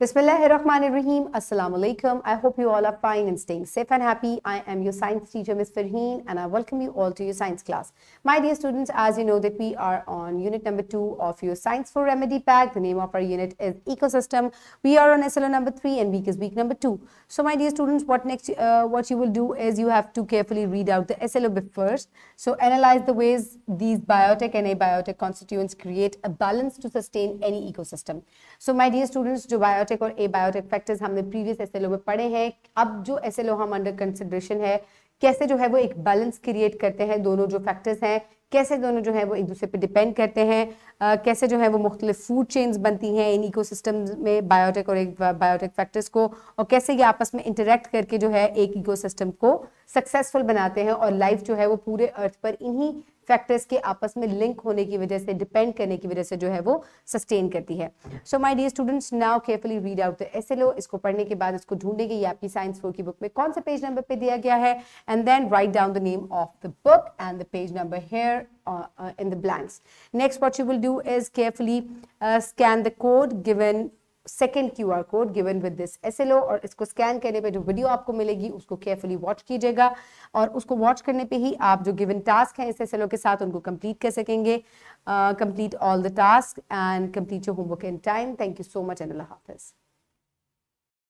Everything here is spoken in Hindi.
Bismillahirrahmanirrahim. Assalamu alaikum. I hope you all are fine and staying safe and happy. I am your science teacher, Ms. Farheen, and I welcome you all to your science class. My dear students, as you know that we are on unit number two of your Science for Remedy Pack. The name of our unit is Ecosystem. We are on SLO number three and week is week number two. So my dear students, what next, uh, what you will do is you have to carefully read out the SLO bit first. So analyze the ways these biotic and abiotic constituents create a balance to sustain any ecosystem. So my dear students, do biotic probiotic और एबायोटिक फैक्टर्स हमने प्रीवियस एस में पढ़े हैं अब जो एस हम अंडर कंसिड्रेशन है कैसे जो है वो एक बैलेंस क्रिएट करते हैं दोनों जो फैक्टर्स हैं कैसे दोनों जो है वो एक दूसरे पर डिपेंड करते हैं आ, कैसे जो है वो मुख्तलिफ फूड चेन्स बनती हैं इन इको में बायोटिक और एक बायोटिक फैक्टर्स को और कैसे ये आपस में इंटरेक्ट करके जो है एक इको को सक्सेसफुल बनाते हैं और लाइफ जो है वो पूरे अर्थ पर इन्हीं फैक्टर्स के आपस में लिंक होने की वजह से डिपेंड करने की वजह से जो है वो सस्टेन करती है so my dear students now carefully read out the low इसको पढ़ने के बाद इसको ढूंढेंगे ये आपकी साइंस फोर की बुक में कौन सा पेज नंबर पे दिया गया है and then write down the name of the book and the page number here Uh, uh, in the blanks. Next, what you will do is carefully uh, scan the code given second Q R code given with this S L O और इसको स्कैन करने पे जो वीडियो आपको मिलेगी उसको केयरफुली वॉच कीजिएगा और उसको वॉच करने पे ही आप जो गिवन टास्क है इस एस एल ओ के साथ उनको कंप्लीट कर सकेंगे complete all the task and complete your homework in time thank you so much and Allah हाफिज़